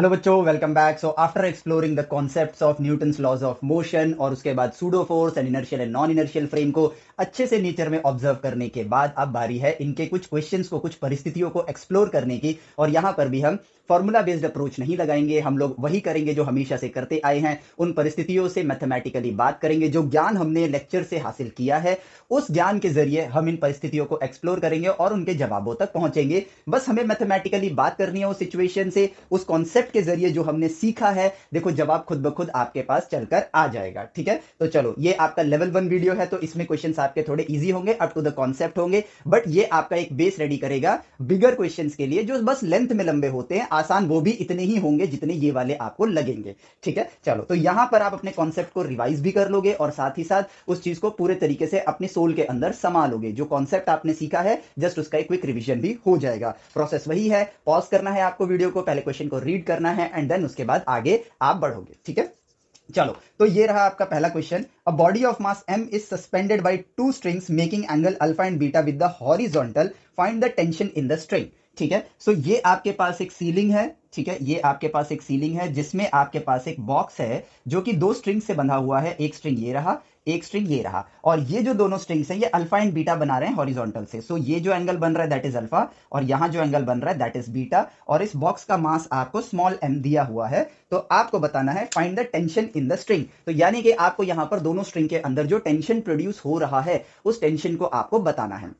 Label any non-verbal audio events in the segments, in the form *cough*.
Hello बच्चों welcome back so after exploring the concepts of Newton laws of motion और उसके बाद pseudo force and inertial and non inertial frame को अच्छे से नेचर में ऑब्जर्व करने के बाद अब बारी है इनके कुछ क्वेश्चंस को कुछ परिस्थितियों को एक्सप्लोर करने की और यहां पर भी हम फॉर्मूला बेस्ड अप्रोच नहीं लगाएंगे हम लोग वही करेंगे जो हमेशा से करते आए हैं उन परिस्थितियों से मैथमेटिकली बात करेंगे जो ज्ञान हमने लेक्चर से हासिल किया है उस ज्ञान के जरिए हम इन परिस्थितियों को एक्सप्लोर करेंगे और उनके जवाबों तक पहुंचेंगे बस हमें मैथमेटिकली बात करनी है उस सिचुएशन से उस कॉन्सेप्ट के जरिए जो हमने सीखा है देखो जवाब खुद ब खुद आपके पास चलकर आ जाएगा ठीक है तो चलो ये आपका लेवल वन वीडियो है तो इसमें क्वेश्चन आपके थोड़े ईजी होंगे अप टू द कॉन्सेप्ट होंगे बट ये आपका एक बेस रेडी करेगा बिगर क्वेश्चन के लिए जो बस लेंथ में लंबे होते हैं आसान वो भी इतने ही होंगे जितने ये वाले आपको लगेंगे ठीक है चलो तो यहां पर आप अपने कॉन्सेप्ट को रिवाइज भी कर लोगे और साथ ही साथ उस चीज को पूरे तरीके से अपने सोल के अंदर समा लोगे जो कॉन्सेप्ट आपने सीखा है जस्ट उसका एक क्विक रिविजन भी हो जाएगा प्रोसेस वही है पॉज करना है आपको वीडियो को पहले क्वेश्चन को रीड करना है एंड देन उसके बाद आगे आप बढ़ोगे ठीक है चलो तो ये रहा आपका पहला question a body of mass M is suspended by two strings making angle alpha and beta with the horizontal find the tension in the string ठीक है सो ये आपके पास एक सीलिंग है ठीक है ये आपके पास एक सीलिंग है जिसमें आपके पास एक बॉक्स है जो कि दो स्ट्रिंग से बंधा हुआ है एक स्ट्रिंग ये रहा एक स्ट्रिंग ये रहा और ये जो दोनों स्ट्रिंग्स हैं ये अल्फा एंड बीटा बना रहे हैं हॉरिजॉन्टल से सो so, ये जो एंगल बन रहा है दैट इज अल्फा और यहां जो एंगल बन रहा है दैट इज बीटा और इस बॉक्स का मास आपको स्मॉल एम दिया हुआ है तो आपको बताना है find the tension in the string तो यानी कि आपको यहां पर दोनों स्ट्रिंग के अंदर जो टेंशन प्रोड्यूस हो रहा है उस टेंशन को आपको बताना है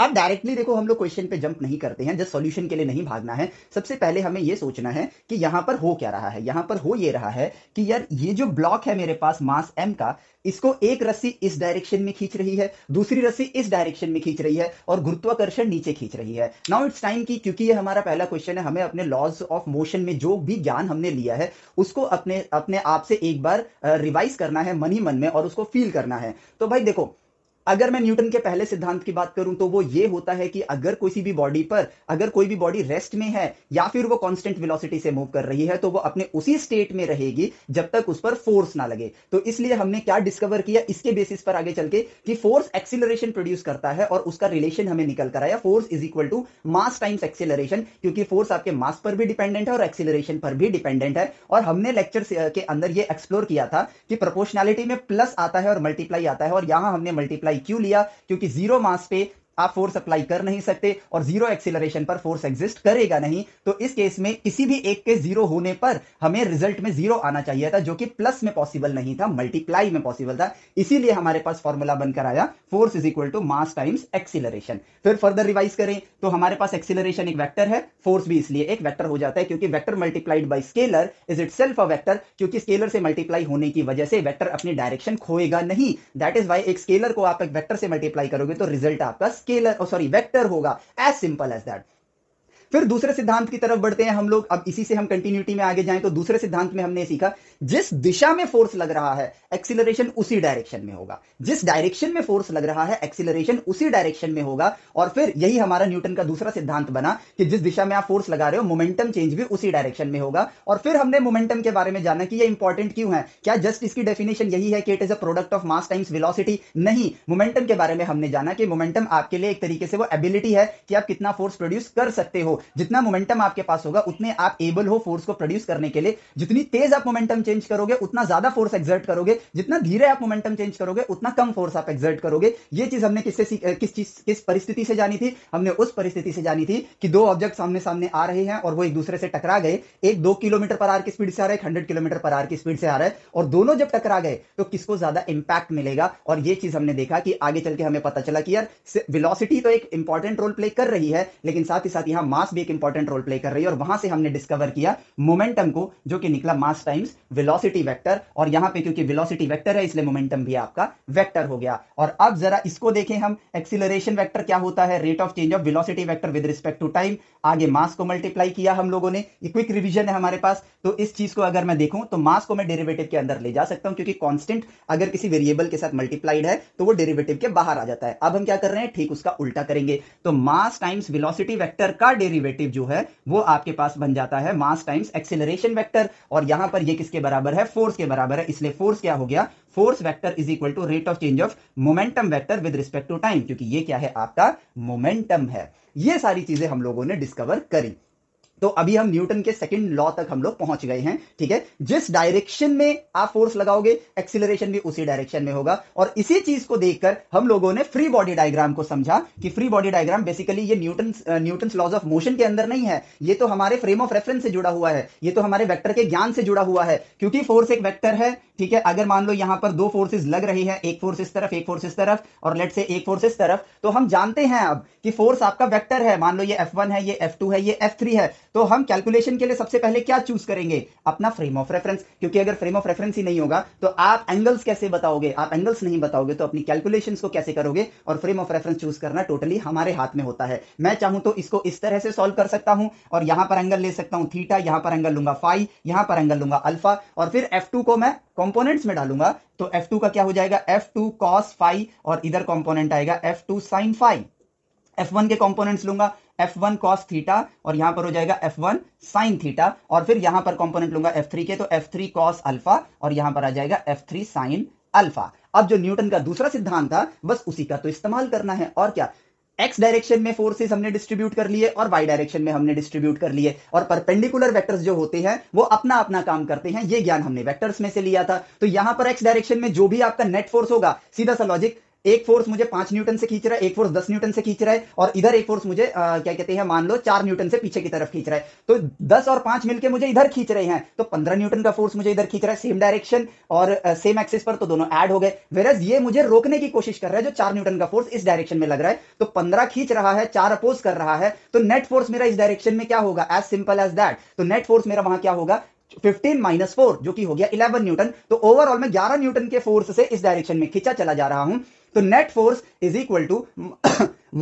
अब डायरेक्टली देखो हम लोग क्वेश्चन पे जंप नहीं करते हैं जस्ट सॉल्यूशन के लिए नहीं भागना है सबसे पहले हमें ये सोचना है कि यहाँ पर हो क्या रहा है यहां पर हो ये रहा है कि यार ये जो ब्लॉक है मेरे पास मास एम का इसको एक रस्सी इस डायरेक्शन में खींच रही है दूसरी रस्सी इस डायरेक्शन में खींच रही है और गुरुत्वाकर्षण नीचे खींच रही है नाउ इट्स टाइम की क्योंकि ये हमारा पहला क्वेश्चन है हमें अपने लॉज ऑफ मोशन में जो भी ज्ञान हमने लिया है उसको अपने अपने आप से एक बार रिवाइज करना है मन ही मन में और उसको फील करना है तो भाई देखो अगर मैं न्यूटन के पहले सिद्धांत की बात करूं तो वो ये होता है कि अगर कोई भी बॉडी पर अगर कोई भी बॉडी रेस्ट में है या फिर वो कांस्टेंट वेलोसिटी से मूव कर रही है तो वो अपने उसी स्टेट में रहेगी जब तक उस पर फोर्स ना लगे तो इसलिए हमने क्या डिस्कवर किया इसके बेसिस पर आगे चल के कि फोर्स एक्सिलरेशन प्रोड्यूस करता है और उसका रिलेशन हमें निकल कर आया force is equal to mass times acceleration क्योंकि फोर्स आपके मास पर भी डिपेंडेंट है और एक्सिलरेशन पर भी डिपेंडेंट है और हमने लेक्चर के अंदर ये एक्सप्लोर किया था कि प्रोपोर्शनैलिटी में प्लस आता है और मल्टीप्लाई आता है और यहां हमने मल्टीप्लाई क्यों लिया क्योंकि जीरो मास पे आप फोर्स अप्लाई कर नहीं सकते और जीरो एक्सिलरेशन पर फोर्स एग्जिस्ट करेगा नहीं तो इस केस में किसी भी एक के जीरो होने पर हमें रिजल्ट में जीरो आना चाहिए था जो कि प्लस में पॉसिबल नहीं था मल्टीप्लाई में पॉसिबल था इसीलिए हमारे पास फॉर्मूला बनकर आया force is equal to mass times acceleration फिर फर्दर रिवाइज करें तो हमारे पास एक्सिलरेशन एक वैक्टर है फोर्स भी इसलिए एक वैक्टर हो जाता है क्योंकि vector multiplied by scalar is itself a vector क्योंकि स्केलर से मल्टीप्लाई होने की वजह से वैक्टर अपनी डायरेक्शन खोएगा नहीं दैट इज वाई एक स्केलर को आप एक वैक्टर से मल्टीप्लाई करोगे तो रिजल्ट आपका स्केलर सॉरी oh, वेक्टर होगा एज सिंपल एज दैट फिर दूसरे सिद्धांत की तरफ बढ़ते हैं हम लोग अब इसी से हम कंटिन्यूटी में आगे जाएं तो दूसरे सिद्धांत में हमने सीखा जिस दिशा में फोर्स लग रहा है एक्सिलरेशन उसी डायरेक्शन में होगा जिस डायरेक्शन में फोर्स लग रहा है एक्सिलरेशन उसी डायरेक्शन में होगा और फिर यही हमारा न्यूटन का दूसरा सिद्धांत बना कि जिस दिशा में आप फोर्स लगा रहे हो मोमेंटम चेंज भी उसी डायरेक्शन में होगा और फिर हमने मोमेंटम के बारे में जाना कि यह इंपॉर्टेंट क्यों है क्या जस्ट इसकी डेफिनेशन यही है कि it is a product of mass times velocity नहीं मोमेंटम के बारे में हमने जाना कि मोमेंटम आपके लिए एक तरीके से वो एबिलिटी है कि आप कितना फोर्स प्रोड्यूस कर सकते हो जितना मोमेंटम आपके पास होगा उतने आप एबल हो फोर्स को प्रोड्यूस करने के लिए जितनी तेज आप मोमेंटम चेंज करोगे उतना ज्यादा फोर्स एक्सर्ट करोगे जितना धीरे आप मोमेंटम चेंज करोगे उतना कम फोर्स आप एक्सर्ट करोगे ये चीज हमने किससे किस चीज किस परिस्थिति से जानी थी हमने उस परिस्थिति से जानी थी कि दो ऑब्जेक्ट सामने सामने आ रहे हैं और वो एक दूसरे से टकरा गए एक दो किलोमीटर पर आर की स्पीड से आ रहा है हंड्रेड किलोमीटर पर आर की स्पीड से आ रहा है और दोनों जब टकरा गए तो किसको ज्यादा इंपैक्ट मिलेगा और ये चीज हमने देखा कि आगे चल के हमें पता चला कि यार वेलोसिटी तो एक इंपॉर्टेंट रोल प्ले कर रही है लेकिन साथ ही साथ यहां मास भी एक इंपॉर्टेंट रोल प्ले कर रही है और वहां से हमने डिस्कवर किया मोमेंटम को जो कि निकला मास टाइम्स वेलोसिटी वेक्टर और यहां पे क्योंकि वेलोसिटी वेक्टर है इसलिए मोमेंटम भी आपका वेक्टर हो गया और अब जरा इसको देखें हम एक्सिलरेशन वेक्टर क्या होता है rate of change of velocity vector with respect to time आगे मास को मल्टीप्लाई किया हम लोगों ने ये क्विक रिविजन है हमारे पास तो इस चीज को अगर मैं देखूं तो मास को मैं डेरिवेटिव के अंदर ले जा सकता हूं क्योंकि कांस्टेंट अगर किसी वेरिएबल के साथ मल्टीप्लाइड है तो वो डेरिवेटिव के बाहर आ जाता है अब हम क्या कर रहे हैं ठीक उसका उल्टा करेंगे तो मास टाइम्स वेलोसिटी वेक्टर का डेरिवेटिव जो है वो आपके पास बन जाता है मास टाइम्स एक्सिलरेशन वेक्टर और यहां पर ये किसके बराबर है फोर्स के बराबर है इसलिए फोर्स क्या हो गया force vector is equal to rate of change of momentum vector with respect to time क्योंकि ये क्या है आपका मोमेंटम है ये सारी चीजें हम लोगों ने डिस्कवर करी तो अभी हम न्यूटन के सेकंड लॉ तक हम लोग पहुंच गए हैं ठीक है जिस डायरेक्शन में आप फोर्स लगाओगे एक्सिलरेशन भी उसी डायरेक्शन में होगा और इसी चीज को देखकर हम लोगों ने फ्री बॉडी डायग्राम को समझा कि फ्री बॉडी डायग्राम बेसिकली ये Newton Newton laws of motion के अंदर नहीं है ये तो हमारे फ्रेम ऑफ रेफरेंस से जुड़ा हुआ है ये तो हमारे वैक्टर के ज्ञान से जुड़ा हुआ है क्योंकि फोर्स एक वैक्टर है ठीक है अगर मान लो यहां पर दो फोर्सेस लग रही है एक फोर्स इस तरफ एक फोर्स इस तरफ और लेट से एक फोर्स इस तरफ तो हम जानते हैं अब कि फोर्स आपका वेक्टर है मान लो ये वन है ये टू है ये थ्री है तो हम कैलकुलेशन के लिए सबसे पहले क्या चूज करेंगे अपना फ्रेम ऑफ रेफरेंस क्योंकि अगर फ्रेम ऑफ रेफरेंस ही नहीं होगा तो आप एंगल्स कैसे बताओगे आप एंगल्स नहीं बताओगे तो अपनी कैलकुलेशन को कैसे करोगे और फ्रेम ऑफ रेफरेंस चूज करना टोटली हमारे हाथ में होता है मैं चाहूं तो इसको इस तरह से सॉल्व कर सकता हूं और यहां पर एंगल ले सकता हूं थीटा यहां पर एंगल लूंगा फाइव यहां पर एंगल लूंगा अल्फा और फिर एफ को मैं कंपोनेंट्स में डालूंगा तो एफ का क्या हो जाएगा एफ टू कॉस और इधर कॉम्पोनेंट आएगा F two sine F one के कॉम्पोनेंट्स लूंगा एफ वन कॉस थीटा और यहां पर हो जाएगा एफ वन साइन थीटा और फिर यहां पर कॉम्पोनेंट लूंगा एफ थ्री के तो एफ थ्री कॉस अल्फा और यहां पर आ जाएगा एफ थ्री साइन अल्फा अब जो न्यूटन का दूसरा सिद्धांत था बस उसी का तो इस्तेमाल करना है और क्या एक्स डायरेक्शन में फोर्सेस हमने डिस्ट्रीब्यूट कर लिए और वाई डायरेक्शन में हमने डिस्ट्रीब्यूट कर लिए और परपेंडिकुलर वेक्टर्स जो होते हैं वो अपना अपना काम करते हैं ये ज्ञान हमने वेक्टर्स में से लिया था तो यहां पर एक्स डायरेक्शन में जो भी आपका नेट फोर्स होगा सीधा सा लॉजिक एक फोर्स मुझे पांच न्यूटन से खींच रहा है एक फोर्स दस न्यूटन से खींच रहा है और इधर एक फोर्स मुझे आ, क्या कहते हैं मान लो चार न्यूटन से पीछे की तरफ खींच रहा है तो दस और पांच मिलकर मुझे इधर खींच रहे हैं तो पंद्रह न्यूटन का फोर्स मुझे इधर खींच रहा है सेम डायरेक्शन और आ, सेम एक्सिस पर तो दोनों एड हो गए वेरस ये मुझे रोकने की कोशिश कर रहा है जो चार न्यूटन का फोर्स इस डायरेक्शन में लग रहा है तो पंद्रह खींच रहा है चार अपोज कर रहा है तो नेट फोर्स मेरा इस डायरेक्शन में क्या होगा एज सिंपल एज दैट तो नेट फोर्स मेरा वहां क्या होगा 15 माइनस फोर जो कि हो गया 11 न्यूटन तो ओवरऑल मैं 11 न्यूटन के फोर्स से इस डायरेक्शन में खींचा चला जा रहा हूं तो net force is equal to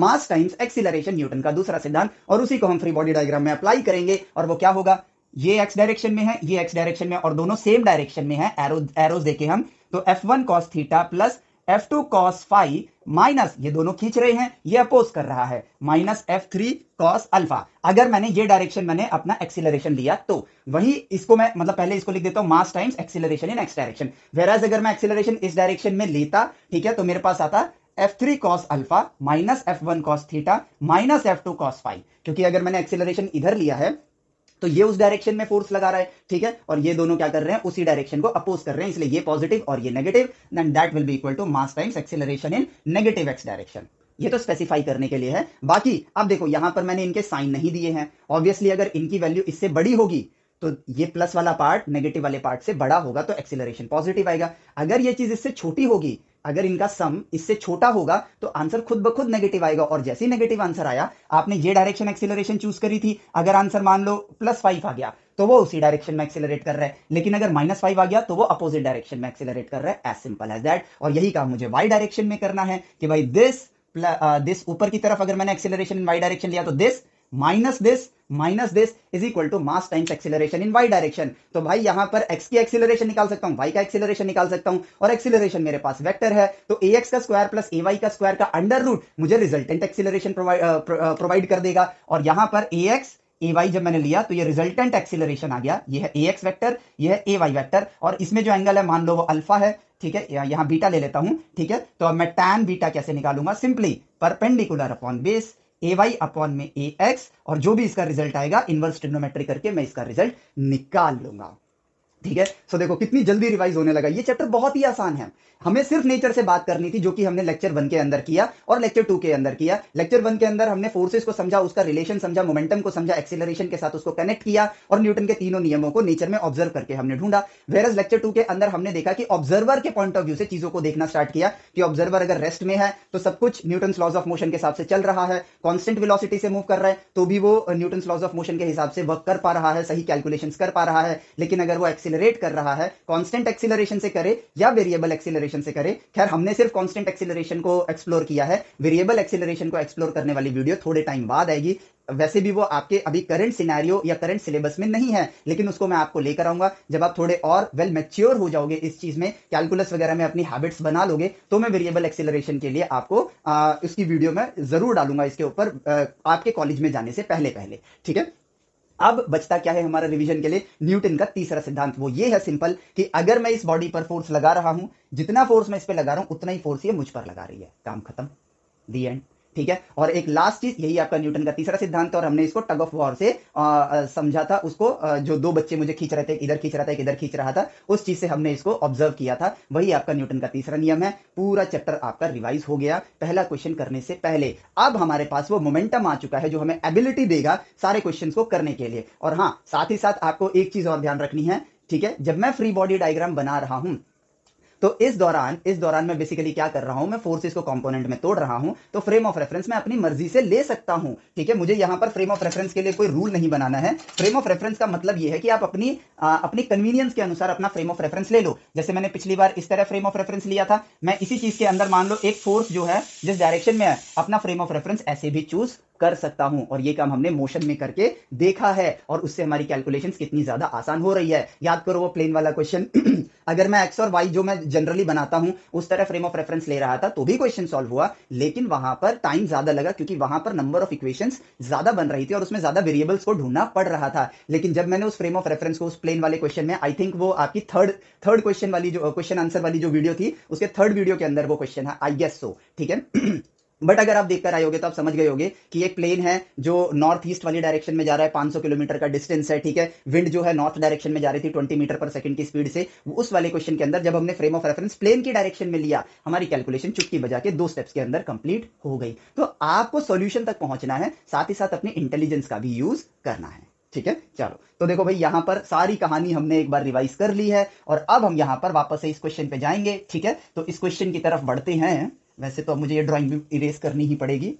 mass times acceleration Newton का दूसरा सिद्धांत और उसी को हम फ्री बॉडी डायग्राम में अप्लाई करेंगे और वो क्या होगा ये एक्स डायरेक्शन में है ये एक्स डायरेक्शन में और दोनों सेम डायरेक्शन में है एरो एरोज देखे हम तो F one cos theta plus F two cos five minus ये दोनों खींच रहे हैं ये अपोज कर रहा है minus F three cos alpha अगर मैंने ये डायरेक्शन मैंने अपना एक्सिलरेशन लिया तो वही इसको मैं मतलब पहले इसको लिख देता हूं mass times acceleration in X direction whereas अगर मैं एक्सिलरेशन इस डायरेक्शन में लेता ठीक है तो मेरे पास आता F three cos alpha minus F one cos theta minus F two cos five क्योंकि अगर मैंने एक्सिलरेशन इधर लिया है तो ये उस डायरेक्शन में फोर्स लगा रहा है ठीक है और ये दोनों क्या कर रहे हैं उसी डायरेक्शन को अपोज कर रहे हैं इसलिए ये पॉजिटिव और ये negative then that will be equal to mass times acceleration in negative X direction ये तो स्पेसिफाई करने के लिए है बाकी अब देखो यहां पर मैंने इनके साइन नहीं दिए हैं ऑब्वियसली अगर इनकी वैल्यू इससे बड़ी होगी तो ये प्लस वाला पार्ट नेगेटिव वाले पार्ट से बड़ा होगा तो एक्सेलरेशन पॉजिटिव आएगा अगर ये चीज इससे छोटी होगी अगर इनका सम इससे छोटा होगा तो आंसर खुद ब खुद नेगेटिव आएगा और जैसे ही नेगेटिव आंसर आया आपने ये डायरेक्शन एक्सिलरेशन चूज करी थी अगर आंसर मान लो प्लस फाइव आ गया तो वो उसी डायरेक्शन में एक्सिलरेट कर रहा है लेकिन अगर माइनस फाइव आ गया तो वो अपोजिट डायरेक्शन में एक्सिलरेट कर रहा है एज सिंपल एज दैट और यही काम मुझे वाई डायरेक्शन में करना है कि भाई दिस दिस uh, ऊपर की तरफ अगर मैंने एक्सिलरेशन वाई डायरेक्शन लिया तो this minus this minus this is equal to mass times acceleration in Y direction तो भाई यहां पर एक्स की एक्सिलरेशन निकाल सकता हूं वाई का एक्सिलरेशन निकाल सकता हूं और एक्सिलरेशन मेरे पास वेक्टर है तो ए एक्स का स्क्वायर प्लस ए वाई का स्क्वायर का अंडर रूट मुझे रिजल्टेंट एक्सिलरेशन प्रोवाइड कर देगा और यहां पर ए एक्स ए वाई जब मैंने लिया तो ये रिजल्टेंट एक्सिलरेशन आ गया ये है ए एक्स वैक्टर यह है ए वाई वैक्टर और इसमें जो एंगल है मान लो वो अल्फा है ठीक है यहां बीटा ले लेता हूं ठीक है तो अब मैं टैन बीटा कैसे निकालूंगा simply perpendicular upon base A Y upon में ए एक्स और जो भी इसका रिजल्ट आएगा इनवर्स ट्रिग्नोमेट्री करके मैं इसका रिजल्ट निकाल लूंगा ठीक है सो देखो कितनी जल्दी रिवाइज होने लगा ये चैप्टर बहुत ही आसान है हमें सिर्फ नेचर से बात करनी थी जो कि हमने लेक्चर वन के अंदर किया और लेक्चर टू के अंदर किया लेक्चर वन के अंदर हमने फोर्सेस को समझा उसका रिलेशन समझा मोमेंटम को समझा एक्सिलरेशन के साथ उसको कनेक्ट किया और न्यूटन के तीनों नियमों को नेचर में ऑब्जर्व करके हमने ढूंढा वेरस लेक्चर टू के अंदर हमने देखा कि ऑब्जर्वर के पॉइंट ऑफ व्यू से चीजों को देखना स्टार्ट किया कि ऑब्जर्वर अगर रेस्ट में है तो सब कुछ न्यूटन लॉज ऑफ मोशन के हिसाब से चल रहा है कॉन्स्टेंट विलोसिटी से मूव कर रहा है तो भी वो न्यूटन लॉज ऑफ मोशन के हिसाब से वर्क कर पा रहा है सही कैलकुलेशन कर पा रहा है लेकिन अगर वो एक्सिलर एक्सिलरेट कर रहा है कॉन्स्टेंट एक्सिलरेशन से करे या वेरिएबल एक्सिलरेशन से करे खैर हमने सिर्फ कॉन्स्टेंट एक्सिलरेशन को एक्सप्लोर किया है वेरिएबल एक्सिलरेशन को एक्सप्लोर करने वाली वीडियो थोड़े टाइम बाद आएगी वैसे भी वो आपके अभी करंट सिनेरियो या करंट सिलेबस में नहीं है लेकिन उसको मैं आपको लेकर आऊंगा जब आप थोड़े और वेल मैच्योर हो जाओगे इस चीज में कैलकुलस वगैरह में अपनी हैबिट्स बना लोगे तो मैं वेरिएबल एक्सिलरेशन के लिए आपको आ, इसकी वीडियो में जरूर डालूंगा इसके ऊपर आपके कॉलेज में जाने से पहले पहले ठीक है अब बचता क्या है हमारा रिवीजन के लिए न्यूटन का तीसरा सिद्धांत वो ये है सिंपल कि अगर मैं इस बॉडी पर फोर्स लगा रहा हूं जितना फोर्स मैं इस पर लगा रहा हूं उतना ही फोर्स ये मुझ पर लगा रही है काम खत्म दी एंड ठीक है और एक लास्ट चीज यही आपका न्यूटन का तीसरा सिद्धांत और हमने इसको टग ऑफ वॉर से समझा था उसको आ, जो दो बच्चे मुझे खींच रहे थे इधर खींच रहा था इधर खींच रहा था उस चीज से हमने इसको ऑब्जर्व किया था वही आपका न्यूटन का तीसरा नियम है पूरा चैप्टर आपका रिवाइज हो गया पहला क्वेश्चन करने से पहले अब हमारे पास वो मोमेंटम आ चुका है जो हमें एबिलिटी देगा सारे क्वेश्चन को करने के लिए और हाँ साथ ही साथ आपको एक चीज और ध्यान रखनी है ठीक है जब मैं फ्री बॉडी डायग्राम बना रहा हूं तो इस दौरान इस दौरान मैं बेसिकली क्या कर रहा हूं मैं फोर्सेस को कंपोनेंट में तोड़ रहा हूं तो फ्रेम ऑफ रेफरेंस मैं अपनी मर्जी से ले सकता हूं ठीक है मुझे यहां पर फ्रेम ऑफ रेफरेंस के लिए कोई रूल नहीं बनाना है फ्रेम ऑफ रेफरेंस का मतलब यह है कि आप अपनी आ, अपनी कन्वीनियंस के अनुसार अपना फ्रेम ऑफ रेफरेंस ले लो जैसे मैंने पिछली बार इस तरह फ्रेम ऑफ रेफरेंस लिया था मैं इसी चीज के अंदर मान लो एक फोर्स जो है जिस डायरेक्शन में है अपना फ्रेम ऑफ रेफरेंस ऐसे भी चूज कर सकता हूं और ये काम हमने मोशन में करके देखा है और उससे हमारी कैलकुलेशन कितनी ज्यादा आसान हो रही है याद करो वो प्लेन वाला क्वेश्चन *clears throat* अगर मैं एक्स और वाई जो मैं जनरली बनाता हूं उस तरह फ्रेम ऑफ रेफरेंस ले रहा था तो भी क्वेश्चन सॉल्व हुआ लेकिन वहां पर टाइम ज्यादा लगा क्योंकि वहां पर नंबर ऑफ इक्वेशन ज्यादा बन रही थी और उसमें ज्यादा वेरिएबल्स को ढूंढना पड़ रहा था लेकिन जब मैंने उस फ्रेम ऑफ रेफरेंस को उस प्लेन वाले क्वेश्चन में आई थिंक वो आपकी थर्ड थर्ड क्वेश्चन वाली जो क्वेश्चन आंसर वाली जो वीडियो थी उसके थर्ड वीडियो के अंदर वो क्वेश्चन है आई गेस सो ठीक है *clears throat* बट अगर आप देखकर आए होगे तो आप समझ गए होगे कि एक प्लेन है जो नॉर्थ ईस्ट वाली डायरेक्शन में जा रहा है 500 किलोमीटर का डिस्टेंस है ठीक है विंड जो है नॉर्थ डायरेक्शन में जा रही थी 20 मीटर पर सेकंड की स्पीड से उस वाले क्वेश्चन के अंदर जब हमने फ्रेम ऑफ रेफरेंस प्लेन की डायरेक्शन में लिया हमारी कैलकुलेशन चुटकी बजा के दो स्टेप्स के अंदर कंप्लीट हो गई तो आपको सोल्यूशन तक पहुंचना है साथ ही साथ अपने इंटेलिजेंस का भी यूज करना है ठीक है चलो तो देखो भाई यहां पर सारी कहानी हमने एक बार रिवाइज कर ली है और अब हम यहां पर वापस से इस क्वेश्चन पे जाएंगे ठीक है तो इस क्वेश्चन की तरफ बढ़ते हैं वैसे तो अब मुझे ये ड्राइंग भी इरेज करनी ही पड़ेगी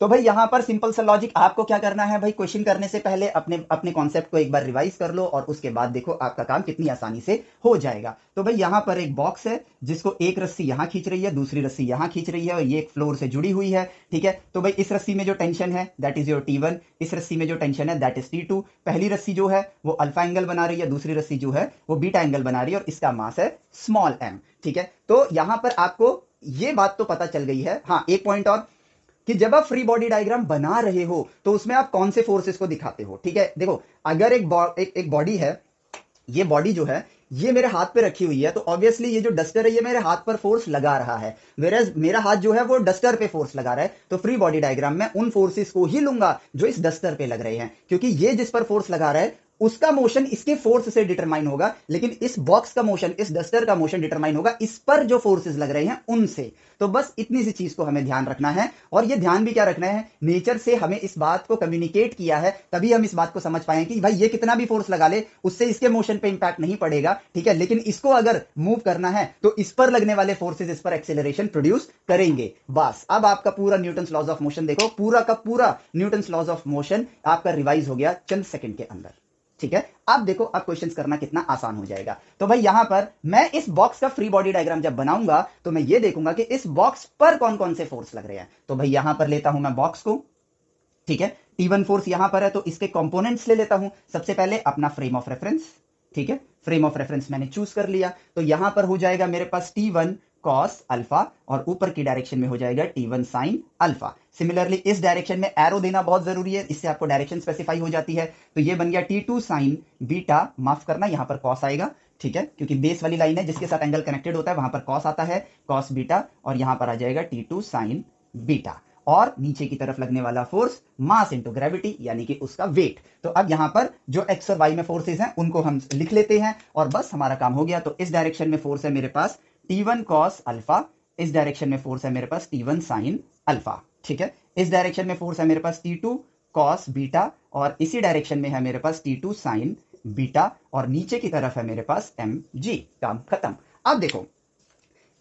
तो भाई यहाँ पर सिंपल सा लॉजिक आपको क्या करना है भाई क्वेश्चन करने से पहले अपने अपने कॉन्सेप्ट को एक बार रिवाइज कर लो और उसके बाद देखो आपका काम कितनी आसानी से हो जाएगा तो भाई यहाँ पर एक बॉक्स है जिसको एक रस्सी यहाँ खींच रही है दूसरी रस्सी यहाँ खींच रही है और ये एक फ्लोर से जुड़ी हुई है ठीक है तो भाई इस रस्सी में जो टेंशन है that is your T one इस रस्सी में जो टेंशन है दैट इज टी टू पहली रस्सी जो है वो अल्फा एंगल बना रही है दूसरी रस्सी जो है वो बीटा एंगल बना रही है और इसका मास है स्मॉल एम ठीक है तो यहाँ पर आपको ये बात तो पता चल गई है हाँ एक पॉइंट और कि जब आप फ्री बॉडी डायग्राम बना रहे हो तो उसमें आप कौन से फोर्सेस को दिखाते हो ठीक है देखो अगर एक एक, एक बॉडी है ये बॉडी जो है ये मेरे हाथ पे रखी हुई है तो ऑब्वियसली ये जो डस्टर है ये मेरे हाथ पर फोर्स लगा रहा है मेरा मेरा हाथ जो है वो डस्टर पे फोर्स लगा रहा है तो फ्री बॉडी डायग्राम में उन फोर्सेस को ही लूंगा जो इस डस्टर पे लग रहे हैं क्योंकि ये जिस पर फोर्स लगा रहा है उसका मोशन इसके फोर्स से डिटरमाइन होगा लेकिन इस बॉक्स का मोशन इस डस्टर का मोशन डिटरमाइन होगा इस पर जो फोर्सेस लग रहे हैं उनसे तो बस इतनी सी चीज को हमें ध्यान रखना है और ये ध्यान भी क्या रखना है नेचर से हमें इस बात को कम्युनिकेट किया है तभी हम इस बात को समझ पाए कि भाई ये कितना भी फोर्स लगा ले उससे इसके मोशन पे इंपैक्ट नहीं पड़ेगा ठीक है लेकिन इसको अगर मूव करना है तो इस पर लगने वाले फोर्सेज इस पर एक्सेलरेशन प्रोड्यूस करेंगे बस अब आपका पूरा न्यूटन लॉज ऑफ मोशन देखो पूरा का पूरा न्यूटन लॉज ऑफ मोशन आपका रिवाइज हो गया चंद सेकंड के अंदर ठीक है अब देखो अब क्वेश्चंस करना कितना आसान हो जाएगा तो भाई यहां पर मैं इस बॉक्स का फ्री बॉडी डायग्राम जब बनाऊंगा तो मैं ये देखूंगा कि इस बॉक्स पर कौन कौन से फोर्स लग रहे हैं तो भाई यहां पर लेता हूं मैं बॉक्स को ठीक है टी वन फोर्स यहां पर है तो इसके कॉम्पोनेंट्स ले लेता हूं सबसे पहले अपना फ्रेम ऑफ रेफरेंस ठीक है फ्रेम ऑफ रेफरेंस मैंने चूज कर लिया तो यहां पर हो जाएगा मेरे पास टी वन कॉस अल्फा और ऊपर की डायरेक्शन में हो जाएगा T one sine alpha similarly इस डायरेक्शन में एरो देना बहुत जरूरी है इससे आपको डायरेक्शन स्पेसिफाई हो जाती है तो ये बन गया टी टू साइन बीटा माफ करना यहां पर कॉस आएगा ठीक है क्योंकि बेस वाली लाइन है जिसके साथ एंगल कनेक्टेड होता है वहां पर कॉस आता है कॉस बीटा और यहां पर आ जाएगा टी टू साइन बीटा और नीचे की तरफ लगने वाला फोर्स मास इंटू ग्रेविटी यानी कि उसका वेट तो अब यहां पर जो एक्स और वाई में फोर्सेस हैं उनको हम लिख लेते हैं और बस हमारा काम हो गया तो इस डायरेक्शन में फोर्स है मेरे पास टी वन कॉस अल्फा इस डायरेक्शन में फोर्स है मेरे पास टी वन साइन अल्फा ठीक है इस डायरेक्शन में फोर्स है मेरे पास टी टू कॉस बीटा और इसी डायरेक्शन में है मेरे पास टी टू साइन बीटा और नीचे की तरफ है मेरे पास एम जी काम खत्म अब देखो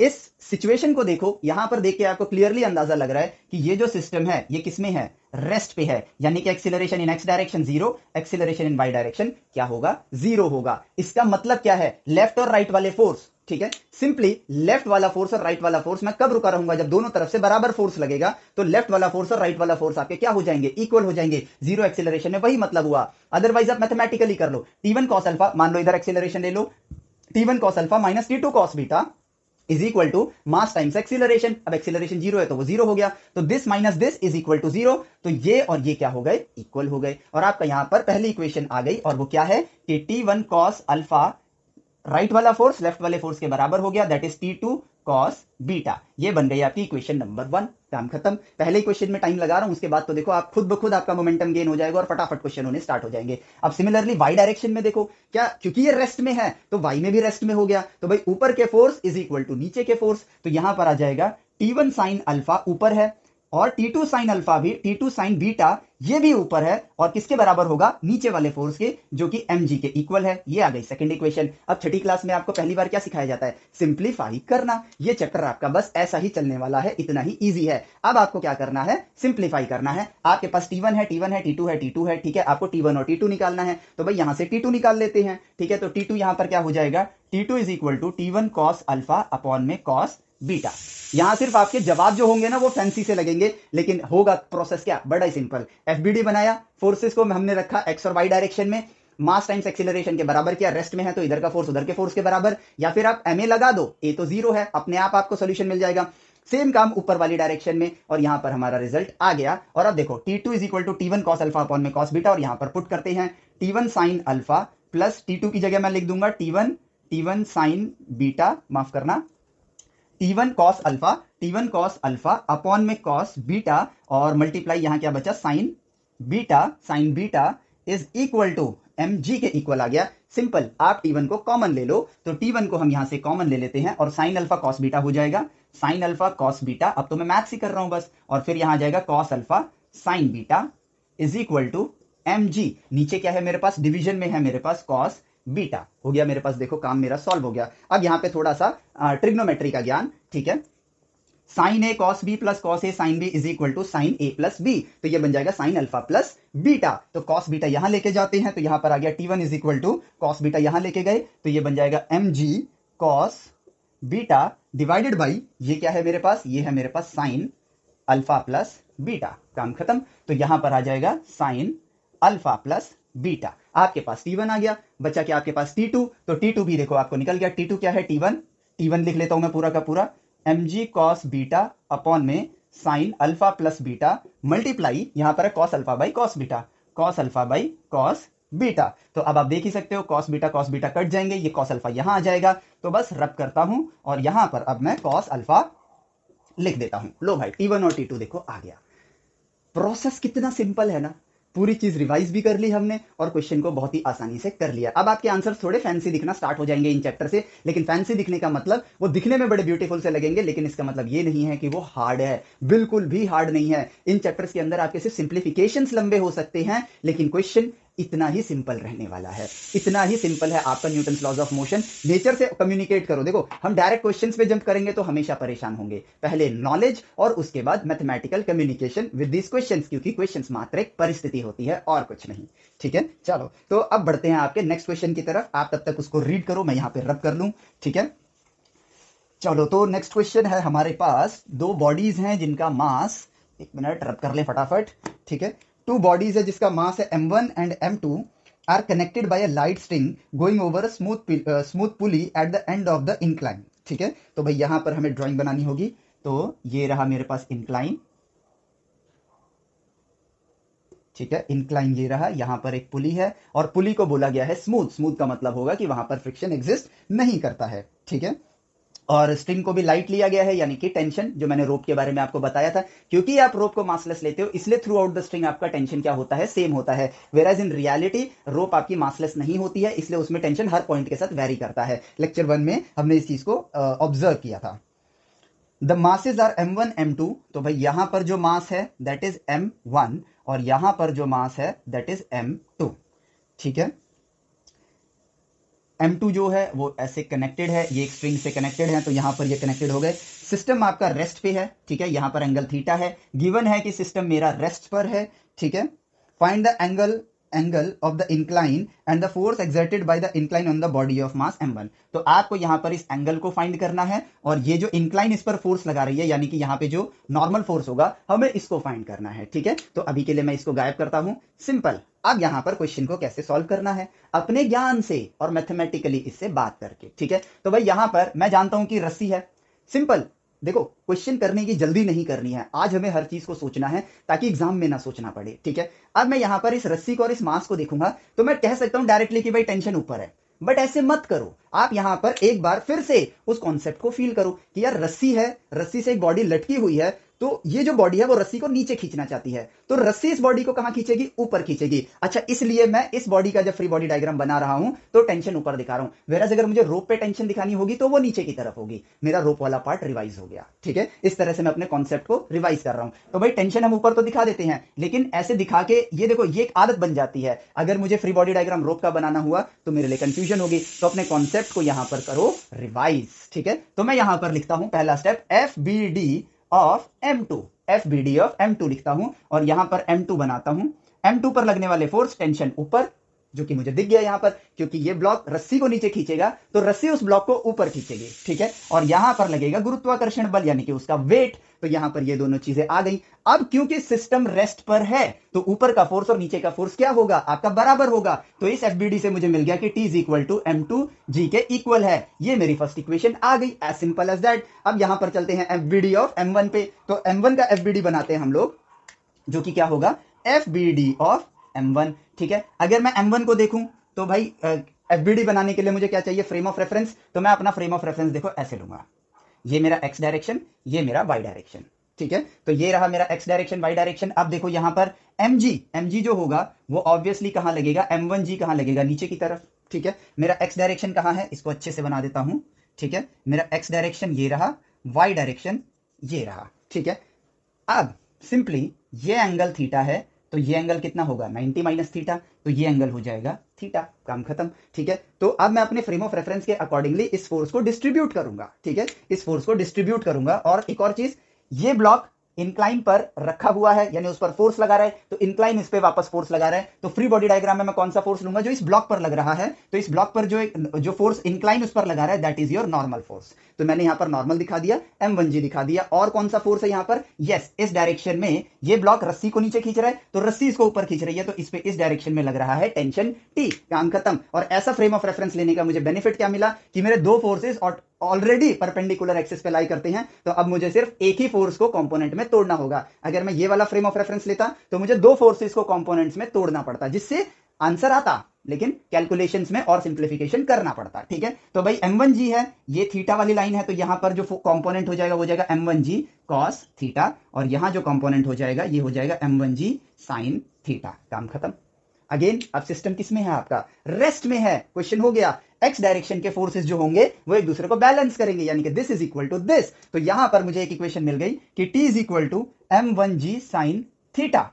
इस सिचुएशन को देखो यहां पर देख के आपको क्लियरली अंदाजा लग रहा है कि ये जो सिस्टम है ये किसमें है रेस्ट पे है यानी कि acceleration in X direction zero acceleration in Y direction क्या होगा जीरो होगा इसका मतलब क्या है लेफ्ट और राइट वाले फोर्स ठीक है सिंपली लेफ्ट वाला फोर्स और राइट वाला फोर्स मैं कब रुका रहूंगा जब दोनों तरफ से बराबर फोर्स लगेगा तो लेफ्ट वाला फोर्स और राइट वाला फोर्स आपके क्या हो जाएंगे इक्वल हो जाएंगे जीरो एक्सेलरेशन में वही मतलब हुआ अदरवाइज आप मैथमेटिकली कर लो टी वन कॉस अल्फा मान लो इधर एक्सेलरेशन ले लो T one cos alpha minus T two cos beta is equal to mass times acceleration अब एक्सिलरेशन जीरो है तो वो जीरो हो गया तो this minus this is equal to zero तो ये और ये क्या हो गए इक्वल हो गए और आपका यहां पर पहली इक्वेशन आ गई और वो क्या है कि T one cos alpha right वाला फोर्स लेफ्ट वाले फोर्स के बराबर हो गया that is T two cos beta ये बन गई आपकी इक्वेशन नंबर वन काम खत्म पहले इक्वेशन में टाइम लगा रहा हूं उसके बाद तो देखो आप खुद ब खुद आपका मोमेंटम गेन हो जाएगा और फटाफट क्वेश्चन होने स्टार्ट हो जाएंगे अब सिमिलरली वाई डायरेक्शन में देखो क्या क्योंकि ये रेस्ट में है तो वाई में भी रेस्ट में हो गया तो भाई ऊपर के फोर्स इज इक्वल टू नीचे के फोर्स तो यहां पर आ जाएगा टी वन साइन अल्फा ऊपर है और टी टू साइन अल्फा भी टी टू साइन बीटा ये भी ऊपर है और किसके बराबर होगा नीचे वाले फोर्स के जो कि एम जी के इक्वल है ये आ गई सेकंड इक्वेशन अब छठी क्लास में आपको पहली बार क्या सिखाया जाता है सिंप्लीफाई करना ये चैप्टर आपका बस ऐसा ही चलने वाला है इतना ही इजी है अब आपको क्या करना है सिंप्लीफाई करना है आपके पास टी वन है टी वन है टी टू है टी टू है ठीक है आपको टी वन और टी टू निकालना है तो भाई यहां से टी टू निकाल लेते हैं ठीक है तो टी टू यहां पर क्या हो जाएगा T two is equal to T one cos alpha upon में कॉस बीटा यहां सिर्फ आपके जवाब जो होंगे ना वो फैंसी से लगेंगे लेकिन होगा प्रोसेस क्या बड़ा ही सिंपल एफबीडी बनाया फोर्सेस को हमने रखा एक्स और वाई डायरेक्शन में मास टाइम्स एक्सिलरेशन के बराबर किया रेस्ट में है तो इधर का फोर्स उधर के फोर्स के बराबर या फिर आप एम लगा दो ए तो जीरो है अपने आप आपको सोल्यूशन मिल जाएगा सेम काम ऊपर वाली डायरेक्शन में और यहां पर हमारा रिजल्ट आ गया और अब देखो T two is equal to T one cos alpha upon में कॉस बीटा और यहां पर पुट करते हैं T one sine alpha plus T two की जगह मैं लिख दूंगा T one T one sine beta माफ करना T one cos alpha T one cos alpha upon में कॉस बीटा और मल्टीप्लाई यहां क्या बचा sine beta sine beta is equal to M G के इक्वल आ गया सिंपल आप टी वन को कॉमन ले लो तो टी वन को हम यहां से कॉमन ले लेते हैं और साइन अल्फा कॉस बीटा हो जाएगा साइन अल्फा कॉस बीटा अब तो मैं मैथ्स ही कर रहा हूं बस और फिर यहां आ जाएगा cos alpha sine beta is equal to M G नीचे क्या है मेरे पास डिवीजन में है मेरे पास कॉस बीटा हो गया मेरे पास देखो काम मेरा सॉल्व हो गया अब यहां पे थोड़ा सा ट्रिग्नोमेट्री का ज्ञान ठीक है sine A cos B plus cos A sine B is equal to sine A plus B तो ये बन जाएगा साइन अल्फा प्लस बीटा तो कॉस बीटा यहां लेके जाते हैं तो यहां पर आ गया T one is equal to cos beta यहां लेके गए तो ये बन जाएगा M G cos beta divided by ये क्या है मेरे पास ये है मेरे पास साइन अल्फा प्लस बीटा काम खत्म तो यहां पर आ जाएगा साइन अल्फा प्लस बीटा आपके पास टी वन आ गया बचा क्या आपके पास टी टू तो टी टू भी देखो आपको निकल गया टी टू क्या है टी वन टी वन लिख लेता हूं मैं पूरा का पूरा M G cos beta upon में sine alpha plus beta multiply यहां पर है cos alpha by cos beta cos alpha by cos beta तो अब आप देख ही सकते हो cos beta cos beta cut जाएंगे ये कॉस अल्फा यहां आ जाएगा तो बस रब करता हूं और यहां पर अब मैं कॉस अल्फा लिख देता हूं लो भाई टी वन और टी टू देखो आ गया प्रोसेस कितना सिंपल है ना पूरी चीज रिवाइज भी कर ली हमने और क्वेश्चन को बहुत ही आसानी से कर लिया अब आपके आंसर थोड़े फैंसी दिखना स्टार्ट हो जाएंगे इन चैप्टर से लेकिन फैंसी दिखने का मतलब वो दिखने में बड़े ब्यूटीफुल से लगेंगे लेकिन इसका मतलब ये नहीं है कि वो हार्ड है बिल्कुल भी हार्ड नहीं है इन चैप्टर्स के अंदर आपके सिर्फ सिंप्लीफिकेशन लंबे हो सकते हैं लेकिन क्वेश्चन इतना ही सिंपल रहने वाला है इतना ही सिंपल है आपका Newton laws of motion nature से कम्युनिकेट करो देखो हम डायरेक्ट क्वेश्चन पे जंप करेंगे तो हमेशा परेशान होंगे पहले नॉलेज और उसके बाद mathematical communication with this question क्योंकि क्वेश्चन मात्र एक परिस्थिति होती है और कुछ नहीं ठीक है चलो तो अब बढ़ते हैं आपके नेक्स्ट क्वेश्चन की तरफ आप तब तक उसको रीड करो मैं यहां पर रब कर लू ठीक है चलो तो नेक्स्ट क्वेश्चन है हमारे पास दो बॉडीज हैं जिनका मास एक मिनट रब कर ले फटाफट ठीक है टू बॉडीज है जिसका मास है M one and M two are connected by a light string going over smooth smooth pulley at the end of the the ठीक है तो भाई यहां पर हमें ड्रॉइंग बनानी होगी तो ये रहा मेरे पास इंक्लाइन ठीक है इंक्लाइन ये रहा यहां पर एक पुली है और पुली को बोला गया है स्मूथ स्मूथ का मतलब होगा कि वहां पर फ्रिक्शन एग्जिस्ट नहीं करता है ठीक है और स्ट्रिंग को भी लाइट लिया गया है यानी कि टेंशन जो मैंने रोप के बारे में आपको बताया था क्योंकि आप रोप को मासलेस लेते हो इसलिए थ्रू आउट द स्ट्रिंग आपका टेंशन क्या होता है सेम होता है एज इन रियलिटी रोप आपकी मासलेस नहीं होती है इसलिए उसमें टेंशन हर पॉइंट के साथ वेरी करता है लेक्चर वन में हमने इस चीज को ऑब्जर्व uh, किया था the masses are M one M two तो भाई यहां पर जो मास है दैट इज एम वन और यहां पर जो मास है दैट इज एम टू ठीक है M2 जो है वो ऐसे कनेक्टेड है ये एक स्ट्रिंग से कनेक्टेड है तो यहां पर ये कनेक्टेड हो गए सिस्टम आपका रेस्ट पे है ठीक है यहां पर एंगल थीटा है गिवन है कि सिस्टम मेरा रेस्ट पर है ठीक है find the angle angle of the incline and the force exerted by the incline on the body of mass one तो आपको यहां पर इस एंगल को फाइंड करना है और ये जो इंक्लाइन इस पर फोर्स लगा रही है यानी कि यहां पे जो नॉर्मल फोर्स होगा हमें इसको फाइंड करना है ठीक है तो अभी के लिए मैं इसको गायब करता हूं सिंपल अब यहां पर क्वेश्चन को कैसे सॉल्व करना है अपने ज्ञान से और मैथमेटिकली इससे बात करके ठीक है तो भाई यहां पर मैं जानता हूं कि रस्सी है सिंपल देखो क्वेश्चन करने की जल्दी नहीं करनी है आज हमें हर चीज को सोचना है ताकि एग्जाम में ना सोचना पड़े ठीक है अब मैं यहां पर इस रस्सी को और इस मास को देखूंगा तो मैं कह सकता हूं डायरेक्टली कि भाई टेंशन ऊपर है बट ऐसे मत करो आप यहां पर एक बार फिर से उस कॉन्सेप्ट को फील करो कि यार रस्सी है रस्सी से एक बॉडी लटकी हुई है तो ये जो बॉडी है वो रस्सी को नीचे खींचना चाहती है तो रस्सी इस बॉडी को कहां खींचेगी ऊपर खींचेगी अच्छा इसलिए मैं इस बॉडी का जब फ्री बॉडी डायग्राम बना रहा हूं तो टेंशन ऊपर दिखा रहा हूं वेराज अगर मुझे रोप पे टेंशन दिखानी होगी तो वो नीचे की तरफ होगी मेरा रोप वाला पार्ट रिवाइज हो गया ठीक है इस तरह से मैं अपने कॉन्सेप्ट को रिवाइज कर रहा हूं तो भाई टेंशन हम ऊपर तो दिखा देते हैं लेकिन ऐसे दिखा के ये देखो ये एक आदत बन जाती है अगर मुझे फ्री बॉडी डायग्राम रोप का बनाना हुआ तो मेरे लिए कंफ्यूजन होगी तो अपने कॉन्सेप्ट को यहां पर करो रिवाइज ठीक है तो मैं यहां पर लिखता हूं पहला step F B D of M two F B D of M two लिखता हूं और यहां पर एम टू बनाता हूं एम टू पर लगने वाले फोर्स टेंशन ऊपर जो कि मुझे दिख गया यहां पर क्योंकि ये ब्लॉक रस्सी को नीचे खींचेगा तो रस्सी उस ब्लॉक को ऊपर खींचेगी ठीक है और यहां पर लगेगा गुरुत्वाकर्षण बल यानी कि उसका वेट तो यहां पर ये दोनों चीजें आ गई अब क्योंकि सिस्टम रेस्ट पर है तो ऊपर का फोर्स और नीचे का फोर्स क्या होगा आपका बराबर होगा तो इस एफबीडी से मुझे मिल गया कि T is equal to M two G के इक्वल है ये मेरी फर्स्ट इक्वेशन आ गई एज सिंपल एज दैट अब यहां पर चलते हैं एफबीडी ऑफ एम पे तो एम का एफबीडी बनाते हैं हम लोग जो कि क्या होगा एफ ऑफ एम वन ठीक है अगर मैं एम वन को देखूं तो भाई एफ बनाने के लिए मुझे क्या चाहिए फ्रेम ऑफ रेफरेंस तो मैं अपना फ्रेम ऑफ रेफरेंस देखो ऐसे लूंगा ये मेरा एक्स डायरेक्शन ये मेरा वाई डायरेक्शन ठीक है तो ये रहा मेरा एक्स डायरेक्शन वाई डायरेक्शन अब देखो यहां पर एम जी एम जी जो होगा वो ऑब्वियसली कहां लगेगा एम वन जी कहाँ लगेगा नीचे की तरफ ठीक है मेरा एक्स डायरेक्शन कहां है इसको अच्छे से बना देता हूं ठीक है मेरा एक्स डायरेक्शन ये रहा वाई डायरेक्शन ये रहा ठीक है अब सिंपली ये एंगल थीटा है तो ये एंगल कितना होगा 90 माइनस थीटा तो ये एंगल हो जाएगा थीटा काम खत्म ठीक है तो अब मैं अपने फ्रेम ऑफ रेफरेंस के अकॉर्डिंगली इस फोर्स को डिस्ट्रीब्यूट करूंगा ठीक है इस फोर्स को डिस्ट्रीब्यूट करूंगा और एक और चीज ये ब्लॉक इंक्लाइन पर रखा हुआ है यानी उस पर फोर्स लगा रहा है तो इंक्लाइन इस पर वापस फोर्स लगा रहा है तो फ्री बॉडी डायग्राम में मैं कौन सा फोर्स लूंगा जो इस ब्लॉक पर लग रहा है तो इस ब्लॉक पर जो जो फोर्स इंक्लाइन उस पर लगा रहा है that is your normal force तो मैंने यहां पर नॉर्मल दिखा दिया एम दिखा दिया और कौन सा फोर्स है यहां पर यस इस डायरेक्शन में ये ब्लॉक रस्सी को नीचे खींच रहा है तो रस्सी इसको ऊपर खींच रही है तो इस पर इस डायरेक्शन में लग रहा है टेंशन टी काम खत्म और ऐसा फ्रेम ऑफ रेफरेंस लेने का मुझे बेनिफिट क्या मिला कि मेरे दो फोर्सेज और ऑलरेडी परपेंडिकुलर एक्सेस पे लाई करते हैं तो अब मुझे सिर्फ एक ही फोर्स को कंपोनेंट में तोड़ना होगा अगर मैं ये वाला फ्रेम ऑफ रेफरेंस लेता तो मुझे दो फोर्सेस को कंपोनेंट्स में तोड़ना पड़ता जिससे आंसर आता लेकिन कैलकुलेशन में और सिंप्लीफिकेशन करना पड़ता ठीक है तो भाई एम वन जी है ये थीटा वाली लाइन है तो यहां पर जो कॉम्पोनेंट हो जाएगा वो जाएगा M one G cos theta और यहां जो कॉम्पोनेंट हो जाएगा ये हो जाएगा M one G sine theta काम खत्म अगेन अब सिस्टम किसमें है आपका रेस्ट में है क्वेश्चन हो गया एक्स डायरेक्शन के फोर्सेस जो होंगे वो एक दूसरे को बैलेंस करेंगे यानी कि this is equal to this तो यहां पर मुझे एक इक्वेशन मिल गई कि T is equal to M one G sine theta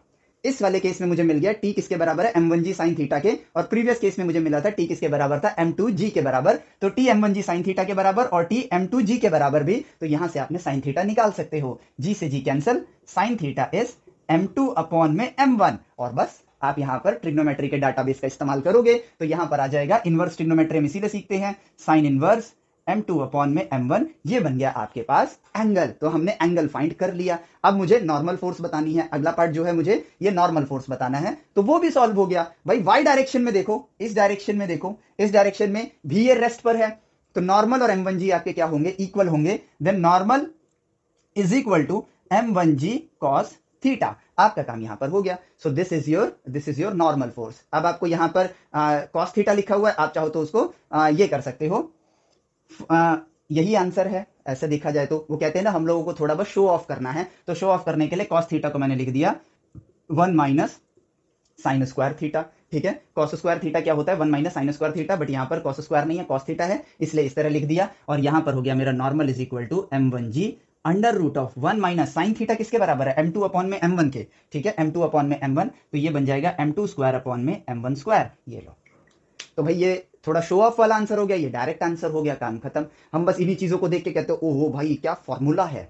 इस वाले केस में मुझे मिल गया टी किसके बराबर है M one G sine theta के और प्रीवियस केस में मुझे मिला था टी किसके बराबर था एम टू जी के बराबर तो T M one G sine theta के बराबर और टी एम टू जी के बराबर भी तो यहां से आपने साइन थीटा निकाल सकते हो जी से G cancel sine theta is M two upon में एम वन और बस आप यहां पर ट्रिग्नोमेट्री के डाटाबेस का इस्तेमाल करोगे तो यहां पर आ जाएगा इनवर्स ट्रिग्नोमेट्री हम इसीलिए सीखते हैं sine inverse M two upon में एम वन ये बन गया आपके पास एंगल तो हमने एंगल फाइंड कर लिया अब मुझे नॉर्मल फोर्स बतानी है अगला पार्ट जो है मुझे ये नॉर्मल फोर्स बताना है तो वो भी सॉल्व हो गया भाई वाई डायरेक्शन में देखो इस डायरेक्शन में देखो इस डायरेक्शन में भी ये रेस्ट पर है तो नॉर्मल और एम वन जी आपके क्या होंगे इक्वल होंगे then normal is equal to M one G cos theta आपका काम यहां पर हो गया so this is your this is your normal force अब आपको यहां पर कॉस थीटा लिखा हुआ है आप चाहो तो उसको आ, ये कर सकते हो आ, यही आंसर है ऐसा देखा जाए तो वो कहते हैं ना हम लोगों को थोड़ा बहुत शो ऑफ करना है तो शो ऑफ करने के लिए कॉस थीटा को मैंने लिख दिया one minus sine square theta ठीक है कॉस स्क्वायर थीटा क्या होता है one minus sine square theta but यहां पर कॉस स्क्वायर नहीं है कॉस थीटा है इसलिए इस तरह लिख दिया और यहां पर हो गया मेरा normal is equal to M one G under root of one minus sine theta किसके बराबर है एम टू अपॉन में एम वन के ठीक है एम टू अपॉन में एम वन तो ये बन जाएगा एम टू स्क्वायर अपॉन में एम वन स्क्वायर ये लो तो भाई ये थोड़ा शो ऑफ वाला आंसर हो गया ये डायरेक्ट आंसर हो गया काम खत्म हम बस इन्हीं चीजों को देख के कहते हो ओहो भाई क्या फॉर्मूला है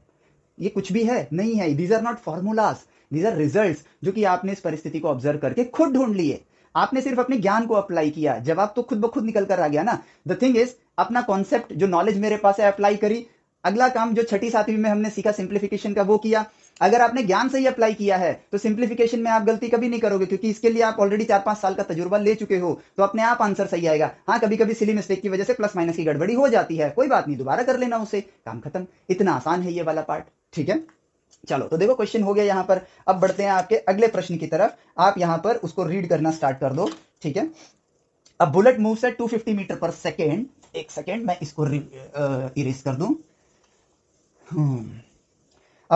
ये कुछ भी है नहीं है these are not formulas these are result जो कि आपने इस परिस्थिति को ऑब्जर्व करके खुद ढूंढ लिए आपने सिर्फ अपने ज्ञान को अप्लाई किया जवाब तो खुद ब खुद निकल कर आ गया ना द थिंग इज अपना कॉन्सेप्ट जो नॉलेज मेरे पास है अप्लाई करी अगला काम जो छठी सातवीं में हमने सीखा सिंप्लीफिकेशन का वो किया अगर आपने ज्ञान से ही अप्लाई किया है तो सिंप्लीफिकेशन में आप गलती कभी नहीं करोगे क्योंकि इसके लिए आप ऑलरेडी चार पांच साल का तजुर्बा ले चुके हो तो अपने आप आंसर सही आएगा हाँ कभी कभी सिली मिस्टेक की वजह से प्लस माइनस की गड़बड़ी हो जाती है कोई बात नहीं दोबारा कर लेना उसे काम खत्म इतना आसान है ये वाला पार्ट ठीक है चलो तो देखो क्वेश्चन हो गया यहाँ पर अब बढ़ते हैं आपके अगले प्रश्न की तरफ आप यहाँ पर उसको रीड करना स्टार्ट कर दो ठीक है अब बुलेट मूव से टू मीटर पर सेकेंड एक सेकेंड मैं इसको इरेज कर दूं हम्म।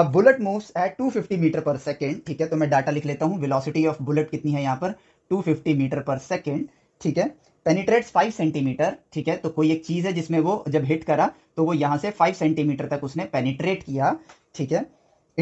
अब bullet moves at 250 meter per second ठीक है तो मैं डाटा लिख लेता हूँ वेलोसिटी ऑफ बुलेट कितनी है यहाँ पर 250 मीटर पर सेकेंड ठीक है पेनिट्रेट्स 5 सेंटीमीटर ठीक है तो कोई एक चीज़ है जिसमें वो जब हिट करा तो वो यहाँ से 5 सेंटीमीटर तक उसने पेनिट्रेट किया ठीक है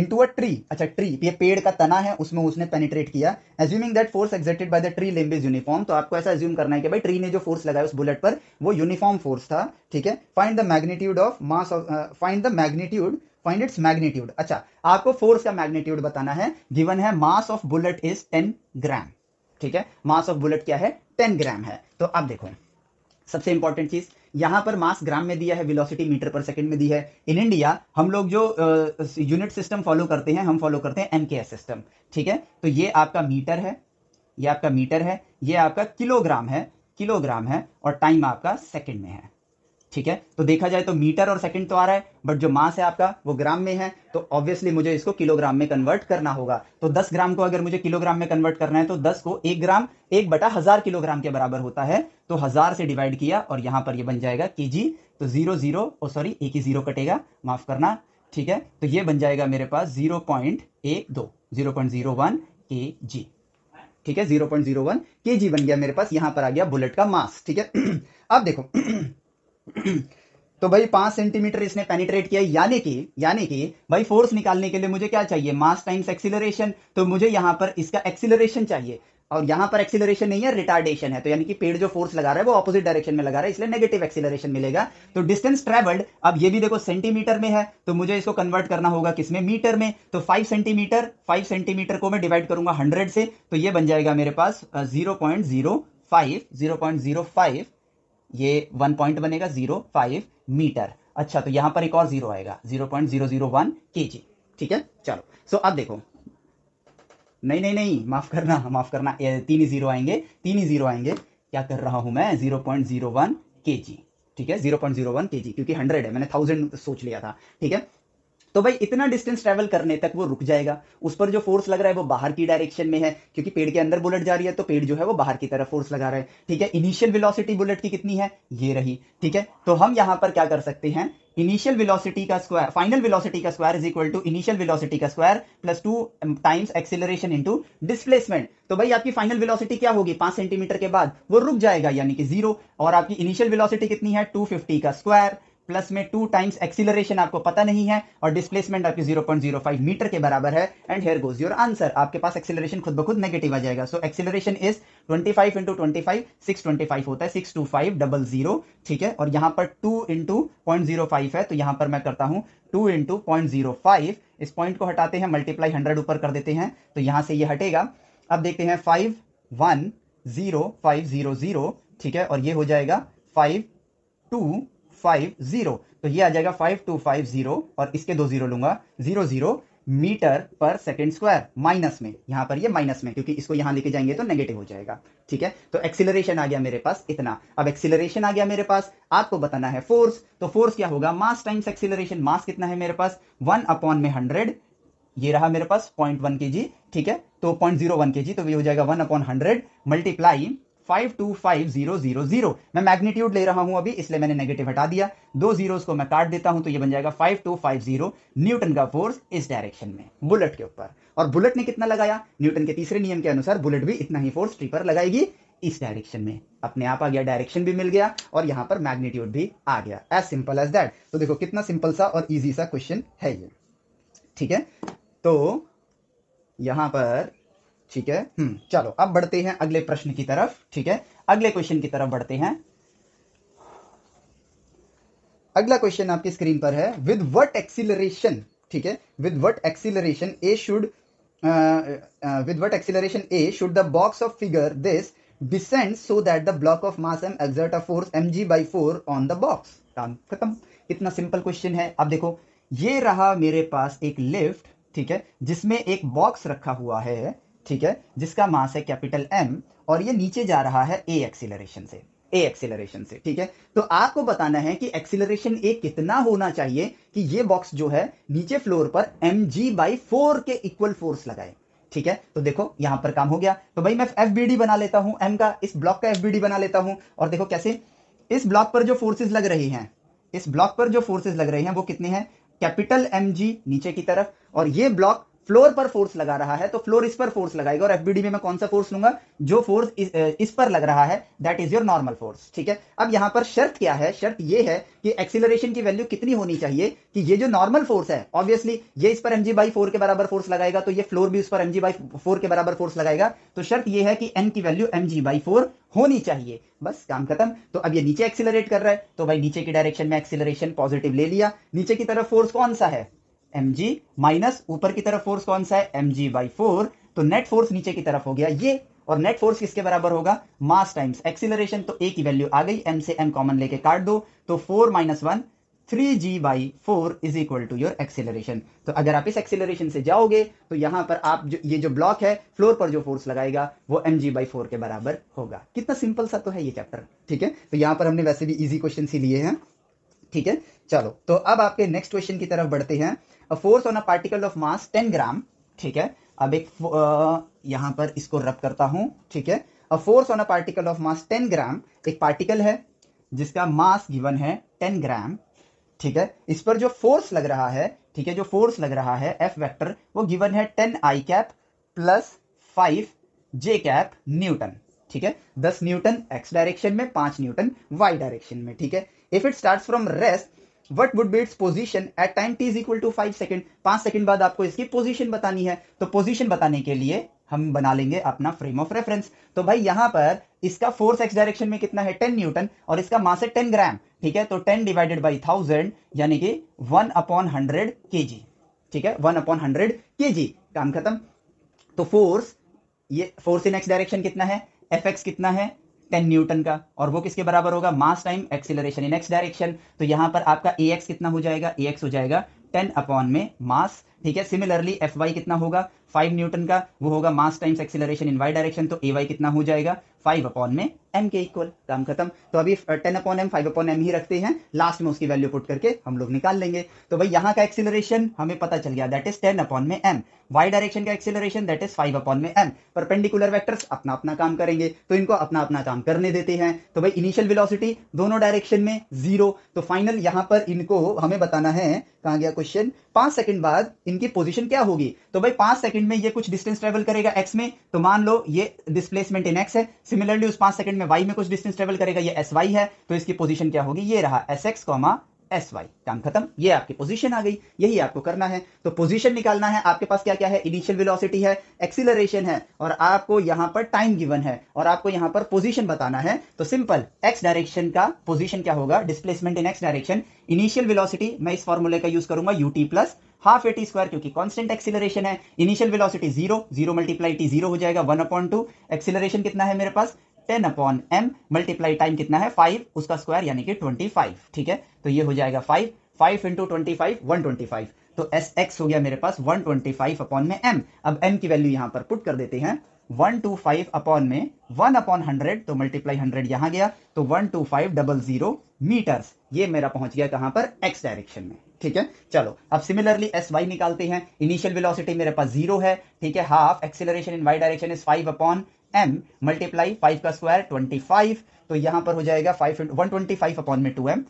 into अ ट्री अच्छा ट्री ये पेड़ का तना है उसमें उसने पेनिट्रेट किया assuming that force exerted by the tree limb is uniform तो आपको ऐसा एज्यूम करना है कि भाई ट्री ने जो फोर्स लगाया उस बुलेट पर वो यूनिफॉर्म फोर्स था ठीक है find the magnitude of mass of find the magnitude find its magnitude अच्छा आपको फोर्स का मैग्नीट्यूड बताना है गिवन है mass of bullet is ten gram ठीक है मास ऑफ बुलेट क्या है टेन ग्राम है तो आप देखो सबसे इंपॉर्टेंट चीज यहां पर मास ग्राम में दिया है वेलोसिटी मीटर पर सेकंड में दी है इन इंडिया हम लोग जो यूनिट सिस्टम फॉलो करते हैं हम फॉलो करते हैं एम सिस्टम ठीक है तो ये आपका मीटर है ये आपका मीटर है ये आपका किलोग्राम है किलोग्राम है और टाइम आपका सेकंड में है ठीक है तो देखा जाए तो मीटर और सेकंड तो आ रहा है बट जो मास है आपका वो ग्राम में है तो ऑब्वियसली मुझे इसको किलोग्राम में कन्वर्ट करना होगा तो 10 ग्राम को अगर मुझे किलोग्राम में कन्वर्ट करना है तो 10 को एक ग्राम एक बटा हजार किलोग्राम के बराबर होता है तो हजार से डिवाइड किया और यहां पर ये बन जाएगा के तो जीरो जीरो और सॉरी एक ही जीरो कटेगा माफ करना ठीक है तो ये बन जाएगा मेरे पास जीरो पॉइंट एक ठीक है जीरो पॉइंट बन गया मेरे पास यहां पर आ गया बुलेट का मास ठीक है *clears throat* अब देखो *clears throat* *clears throat* तो भाई पांच सेंटीमीटर इसने पेनिट्रेट किया यानी कि यानी कि भाई फोर्स निकालने के लिए मुझे क्या चाहिए मास टाइम्स एक्सिलरेशन तो मुझे यहां पर इसका एक्सिलरेशन चाहिए और यहां पर एक्सिलरेशन नहीं है रिटार्डेशन है तो यानी कि पेड़ जो फोर्स लगा रहा है वो ऑपोजिट डायरेक्शन में लगा रहा है इसलिए नेगेटिव एक्सिलरेशन मिलेगा तो डिस्टेंस ट्रेवल्ड अब ये भी देखो सेंटीमीटर में है तो मुझे इसको कन्वर्ट करना होगा किसमें मीटर में तो फाइव सेंटीमीटर फाइव सेंटीमीटर को मैं डिवाइड करूंगा हंड्रेड से तो यह बन जाएगा मेरे पास zero point zero five zero point zero five ये वन पॉइंट बनेगा जीरो फाइव मीटर अच्छा तो यहां पर एक और जीरो आएगा zero point zero zero one K G ठीक है चलो सो अब देखो नहीं नहीं नहीं माफ करना माफ करना तीन ही जीरो आएंगे तीन ही जीरो आएंगे क्या कर रहा हूं मैं zero point zero one K G ठीक है zero point zero one K जी क्योंकि हंड्रेड है मैंने थाउजेंड सोच लिया था ठीक है तो भाई इतना डिस्टेंस ट्रेवल करने तक वो रुक जाएगा उस पर जो फोर्स लग रहा है वो बाहर की डायरेक्शन में है क्योंकि पेड़ के अंदर बुलेट जा रही है तो पेड़ जो है वो बाहर की तरफ फोर्स लगा रहा है ठीक है इनिशियल विलोसिटी बुलेट की कितनी है ये रही ठीक है तो हम यहां पर क्या कर सकते हैं इनिशियल वेलोसिटी का स्क्वायर फाइनल वेलोसिटी का square is equal to initial velocity का square plus two times acceleration into displacement तो भाई आपकी फाइनल वेलोसिटी क्या होगी पांच सेंटीमीटर के बाद वो रुक जाएगा यानी कि जीरो और आपकी इनिशियल वेलोसिटी कितनी है फिफ्टी का स्क्वायर प्लस में टू टाइम्स एक्सीलरेशन आपको पता नहीं है और डिस्प्लेसमेंट आपकी 0.05 मीटर के बराबर है and here goes your answer आपके पास एक्सीलरेशन खुद ब खुद नेगेटिव आ जाएगा so acceleration is 25 five into twenty five six twenty five होता है six two five double zero ठीक है और यहाँ पर two into point zero five है तो यहाँ पर मैं करता हूँ two into point zero five इस पॉइंट को हटाते हैं मल्टीप्लाई हंड्रेड ऊपर कर देते हैं तो यहाँ से ये यह हटेगा अब देखते हैं five one zero five zero zero ठीक है और ये हो जाएगा फाइव टू फाइव जीरो तो ये आ जाएगा फाइव टू फाइव जीरो और इसके दो जीरो लूंगा zero zero meter per second square minus में यहां पर ये माइनस में क्योंकि इसको यहां लेके जाएंगे तो नेगेटिव हो जाएगा ठीक है तो एक्सिलरेशन आ गया मेरे पास इतना अब एक्सिलरेशन आ गया मेरे पास आपको बताना है फोर्स तो फोर्स क्या होगा मास टाइम्स एक्सिलरेशन मास कितना है मेरे पास वन अपॉन में हंड्रेड ये रहा मेरे पास पॉइंट वन ठीक है तो पॉइंट जीरो तो ये हो जाएगा one upon hundred multiply five two five zero zero zero मैं मैग्नीट्यूड ले रहा हूं अभी इसलिए मैंने नेगेटिव हटा दिया दो जीरोस को मैं काट देता हूं तो ये बन जाएगा five two five zero newton का फोर्स इस डायरेक्शन में बुलेट के ऊपर और बुलेट ने कितना लगाया न्यूटन के तीसरे नियम के अनुसार बुलेट भी इतना ही फोर्स ट्री लगाएगी इस डायरेक्शन में अपने आप आ गया डायरेक्शन भी मिल गया और यहां पर मैग्नीट्यूड भी आ गया एज सिंपल एज दैट तो देखो कितना सिंपल सा और ईजी सा क्वेश्चन है ये ठीक है तो यहां पर ठीक है हम्म। चलो अब बढ़ते हैं अगले प्रश्न की तरफ ठीक है अगले क्वेश्चन की तरफ बढ़ते हैं अगला क्वेश्चन आपकी स्क्रीन पर है विद वट एक्सिलरेशन ठीक है with what acceleration a should with what acceleration a should the box of figure this descends so that the block of mass m exert a force mg by 4 on the box काम खत्म इतना simple question है अब देखो ये रहा मेरे पास एक लिफ्ट ठीक है जिसमें एक बॉक्स रखा हुआ है ठीक है जिसका मास है कैपिटल एम और ये नीचे जा रहा है ए एक्सिलरेशन से ए एक्सिलरेशन से ठीक है तो आपको बताना है कि एक्सिलरेशन ए कितना होना चाहिए कि ये बॉक्स जो है नीचे फ्लोर पर एम जी बाई फोर के इक्वल फोर्स लगाए ठीक है तो देखो यहां पर काम हो गया तो भाई मैं एफ बी डी बना लेता हूं एम का इस ब्लॉक का एफ बी डी बना लेता हूं और देखो कैसे इस ब्लॉक पर जो फोर्सेज लग रही हैं इस ब्लॉक पर जो फोर्सेज लग रही हैं वो कितने हैं कैपिटल एम जी नीचे की तरफ और ये ब्लॉक फ्लोर पर फोर्स लगा रहा है तो फ्लोर इस पर फोर्स लगाएगा और एफबीडी में मैं कौन सा फोर्स लूंगा जो फोर्स इस, इस पर लग रहा है that is your normal force ठीक है अब यहां पर शर्त क्या है शर्त ये है कि एक्सिलरेशन की वैल्यू कितनी होनी चाहिए कि ये जो नॉर्मल फोर्स है ऑब्वियसली ये इस पर एम जी बाई फोर के बराबर फोर्स लगाएगा तो ये फ्लोर भी उस पर एम जी बाई फोर के बराबर फोर्स लगाएगा तो शर्त यह है कि एन की value M G by four होनी चाहिए बस काम खत्म तो अब ये नीचे एक्सिलरेट कर रहा है तो भाई नीचे की डायरेक्शन में एक्सिलरेशन पॉजिटिव ले लिया नीचे की तरफ फोर्स कौन सा है एम जी माइनस ऊपर की तरफ फोर्स कौन सा है एम जी बाई फोर तो नेट फोर्स नीचे की तरफ हो गया ये और नेट फोर्स किसके बराबर होगा मास टाइम्स एक्सिलरेशन तो ए की वैल्यू आ गई एम से एम कॉमन लेके काट दो तो four minus one three G by four is equal to your acceleration तो अगर आप इस एक्सेलरेशन से जाओगे तो यहां पर आप जो ये जो ब्लॉक है फ्लोर पर जो फोर्स लगाएगा वो एम जी बाई फोर के बराबर होगा कितना सिंपल सा तो है ये चैप्टर ठीक है तो यहां पर हमने वैसे भी इजी क्वेश्चन ही लिए हैं ठीक है चलो तो अब आपके नेक्स्ट क्वेश्चन की तरफ बढ़ते हैं force on a particle of mass ten gram ठीक है अब एक यहां पर इसको रब करता हूं ठीक है a force on a particle of mass ten gram एक पार्टिकल है जिसका मास गिवन है टेन ग्राम ठीक है इस पर जो फोर्स लग रहा है ठीक है जो फोर्स लग रहा है एफ वेक्टर वो गिवन है ten I cap plus five J cap newton ठीक है दस न्यूटन एक्स डायरेक्शन में पांच न्यूटन वाई डायरेक्शन में ठीक है if it start from rest what would be its position at time T is equal to five second पांच सेकंड बाद आपको इसकी पोजिशन बतानी है तो पोजिशन बताने के लिए हम बना लेंगे अपना फ्रेम ऑफ रेफरेंस तो भाई यहां पर इसका फोर्स एक्स डायरेक्शन में कितना है टेन न्यूटन और इसका मास है टेन ग्राम ठीक है तो टेन डिवाइडेड बाई थाउजेंड यानी कि वन अपॉन हंड्रेड के जी ठीक है वन अपॉन हंड्रेड के जी काम खत्म तो फोर्स ये फोर्स इन एक्स डायरेक्शन कितना है एफ एक्स कितना है टेन न्यूटन का और वो किसके बराबर होगा mass time acceleration in X direction तो यहां पर आपका ए कितना हो जाएगा ए हो जाएगा टेन अपॉन में मास ठीक है सिमिलरली एफ वाई कितना होगा फाइव न्यूटन का वो होगा mass times acceleration in Y direction तो ए वाई कितना हो जाएगा फाइव अपॉन में एम के इक्वल काम खत्म तो अभी ten upon M five upon M ही रखते हैं लास्ट में उसकी वैल्यू पुट करके हम लोग निकाल लेंगे तो भाई यहाँ का एक्सिलरेशन हमें पता चल गया दैट इज टेन अपॉन में एम वाई डायरेक्शन का acceleration that is five upon में एम परपेंडिकुलर वैक्टर्स अपना अपना काम करेंगे तो इनको अपना अपना काम करने देते हैं तो भाई इनिशियल विलोसिटी दोनों डायरेक्शन में जीरो तो फाइनल यहाँ पर इनको हमें बताना है कहा गया क्वेश्चन पांच सेकंड बाद इनकी पोजीशन क्या होगी तो भाई पांच सेकंड में ये कुछ डिस्टेंस ट्रेवल करेगा एक्स में तो मान लो ये डिस्प्लेसमेंट इन एक्स है सिमिलरली उस पांच सेकंड में वाई में कुछ डिस्टेंस ट्रेवल करेगा ये एस वाई है तो इसकी पोजीशन क्या होगी ये रहा S X comma S Y काम खत्म ये आपकी पोजीशन आ गई यही आपको करना है तो पोजीशन निकालना है आपके पास क्या क्या है इनिशियल वेलोसिटी है एक्सिलरेशन है और आपको यहां पर टाइम गिवन है और आपको यहां पर पोजीशन बताना है तो सिंपल एक्स डायरेक्शन का पोजीशन क्या होगा displacement in X direction initial velocity मैं इस फॉर्मूले का यूज करूंगा UT plus half A T square क्योंकि कांस्टेंट एक्सीलरेशन है initial velocity zero zero multiply T zero हो जाएगा वन अपॉन टू एक्सीलरेशन कितना है मेरे पास ten upon M multiply time कितना है फाइव उसका स्क्वायर यानी कि ट्वेंटी फाइव ठीक है तो ये हो जाएगा five five into twenty five one twenty five तो एस एक्स हो गया मेरे पास वन ट्वेंटी फाइव अपॉन में एम अब एम की वैल्यू यहां पर पुट कर देते हैं वन टू फाइव अपॉन में वन अपॉन हंड्रेड तो मल्टीप्लाई हंड्रेड यहां गया तो one two five double zero metres ये मेरा पहुंच गया कहां पर एक्स डायरेक्शन में ठीक है चलो अब सिमिलरली एस वाई निकालते हैं इनिशियल वेलोसिटी मेरे पास जीरो है ठीक है half acceleration in Y direction is five upon M multiply five का स्क्वायर ट्वेंटी फाइव तो यहां पर हो जाएगा five one twenty five upon में टू एम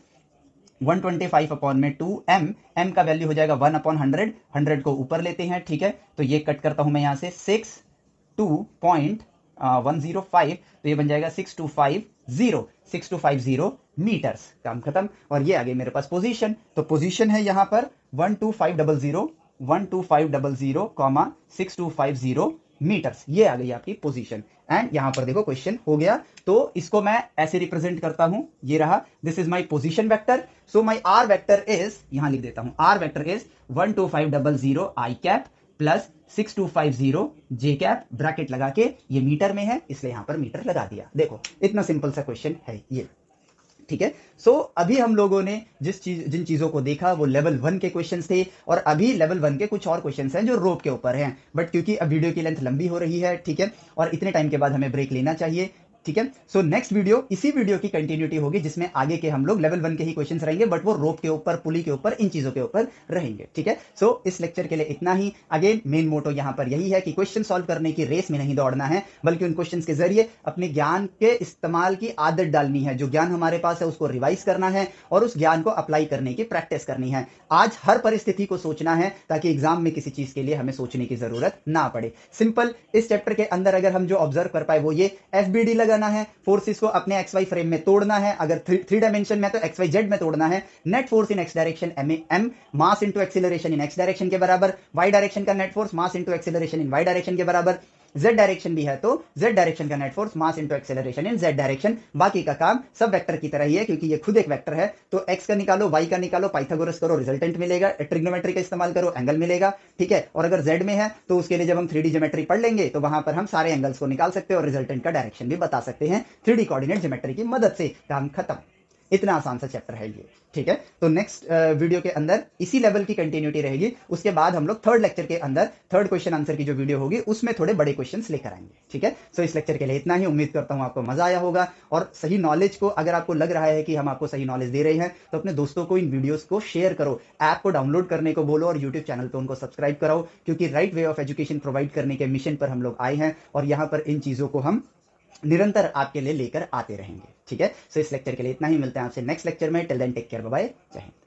125 अपॉन में 2m, m का वैल्यू हो जाएगा 1 अपॉन 100, 100 को ऊपर लेते हैं ठीक है तो ये कट करता हूं मैं यहां से 6 2.105, uh, तो ये बन जाएगा zero six two five zero metres काम खत्म और ये आगे मेरे पास पोजीशन तो पोजीशन है यहां पर one two five double zero one two five double zero comma six two five zero metres ये आ गई आपकी पोजीशन एंड यहां पर देखो क्वेश्चन हो गया तो इसको मैं ऐसे रिप्रेजेंट करता हूं ये रहा this is my position vector so my R vector is यहां लिख देता हूं R vector is one two five double zero I cap plus six two five zero J cap bracket लगा के ये मीटर में है इसलिए यहां पर मीटर लगा दिया देखो इतना सिंपल सा क्वेश्चन है ये ठीक है सो अभी हम लोगों ने जिस चीज जिन चीजों को देखा वो लेवल वन के क्वेश्चन थे और अभी लेवल वन के कुछ और क्वेश्चन हैं जो रोप के ऊपर हैं बट क्योंकि अब वीडियो की लेंथ लंबी हो रही है ठीक है और इतने टाइम के बाद हमें ब्रेक लेना चाहिए ठीक है सो नेक्स्ट वीडियो इसी वीडियो की कंटिन्यूटी होगी जिसमें आगे के हम लोग लेवल वन के ही क्वेश्चन रहेंगे बट वो रोप के ऊपर पुली के ऊपर इन चीजों के ऊपर रहेंगे ठीक है सो so, इस लेक्चर के लिए इतना ही अगेन मेन मोटो यहां पर यही है कि क्वेश्चन सॉल्व करने की रेस में नहीं दौड़ना है बल्कि उन क्वेश्चन के जरिए अपने ज्ञान के इस्तेमाल की आदत डालनी है जो ज्ञान हमारे पास है उसको रिवाइज करना है और उस ज्ञान को अप्लाई करने की प्रैक्टिस करनी है आज हर परिस्थिति को सोचना है ताकि एग्जाम में किसी चीज के लिए हमें सोचने की जरूरत ना पड़े सिंपल इस चैप्टर के अंदर अगर हम जो ऑब्जर्व कर पाए वो ये एफ लगा करना है फोर्सेस को अपने एक्स वाई फ्रेम में तोड़ना है अगर थ्री डायमेंशन में तो एक्स वाई जेड में तोड़ना है net force in X direction M M mass into acceleration in X direction के बराबर वाई डायरेक्शन का net force mass into acceleration in Y direction के बराबर जेड डायरेक्शन भी है तो जेड डायरेक्शन का net force mass into acceleration in Z direction बाकी का काम सब वेक्टर की तरह ही है क्योंकि ये खुद एक वेक्टर है तो एक्स का निकालो वाई का निकालो पाइथागोरस करो रिजल्टेंट मिलेगा ट्रिग्नोमेट्री का इस्तेमाल करो एंगल मिलेगा ठीक है और अगर जेड में है तो उसके लिए जब हम थ्री ज्योमेट्री पढ़ लेंगे तो वहां पर हम सारे एंगल्स को निकाल सकते हैं और रिजल्टेंट का डायरेक्शन भी बता सकते हैं थ्री कोऑर्डिनेट ज्योमेट्री की मदद से काम खत्म इतना आसान सा चैप्टर है ये ठीक है तो नेक्स्ट वीडियो के अंदर इसी लेवल की कंटिन्यूटी रहेगी उसके बाद हम लोग थर्ड लेक्चर के अंदर थर्ड क्वेश्चन आंसर की जो वीडियो होगी उसमें थोड़े बड़े क्वेश्चन लेकर आएंगे ठीक है सो इस लेक्चर के लिए इतना ही उम्मीद करता हूं आपको मजा आया होगा और सही नॉलेज को अगर आपको लग रहा है कि हम आपको सही नॉलेज दे रहे हैं तो अपने दोस्तों को इन वीडियोज को शेयर करो ऐप को डाउनलोड करने को बोलो और यूट्यूब चैनल पर उनको सब्सक्राइब कराओ क्योंकि right way of education provide करने के मिशन पर हम लोग आए हैं और यहाँ पर इन चीज़ों को हम निरंतर आपके लिए लेकर आते रहेंगे ठीक है सो इस लेक्चर के लिए इतना ही मिलते हैं आपसे नेक्स्ट लेक्चर में till then take care bye Jai Hind